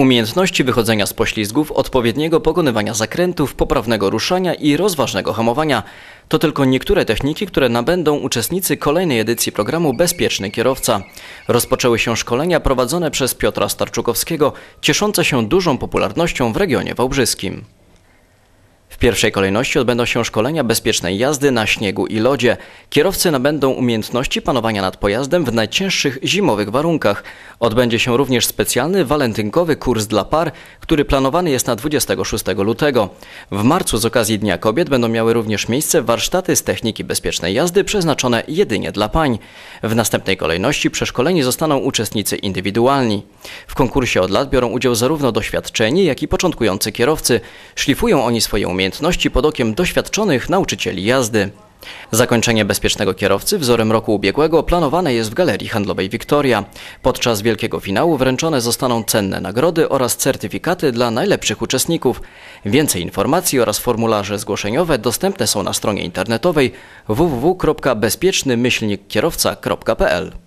Umiejętności wychodzenia z poślizgów, odpowiedniego pokonywania zakrętów, poprawnego ruszania i rozważnego hamowania to tylko niektóre techniki, które nabędą uczestnicy kolejnej edycji programu Bezpieczny Kierowca. Rozpoczęły się szkolenia prowadzone przez Piotra Starczukowskiego, cieszące się dużą popularnością w regionie wałbrzyskim. W pierwszej kolejności odbędą się szkolenia bezpiecznej jazdy na śniegu i lodzie. Kierowcy nabędą umiejętności panowania nad pojazdem w najcięższych zimowych warunkach. Odbędzie się również specjalny walentynkowy kurs dla par, który planowany jest na 26 lutego. W marcu z okazji Dnia Kobiet będą miały również miejsce warsztaty z techniki bezpiecznej jazdy przeznaczone jedynie dla pań. W następnej kolejności przeszkoleni zostaną uczestnicy indywidualni. W konkursie od lat biorą udział zarówno doświadczeni, jak i początkujący kierowcy. Szlifują oni swoje umiejętności pod okiem doświadczonych nauczycieli jazdy. Zakończenie bezpiecznego kierowcy wzorem roku ubiegłego planowane jest w Galerii Handlowej Wiktoria. Podczas wielkiego finału wręczone zostaną cenne nagrody oraz certyfikaty dla najlepszych uczestników. Więcej informacji oraz formularze zgłoszeniowe dostępne są na stronie internetowej www.bezpieczny-kierowca.pl.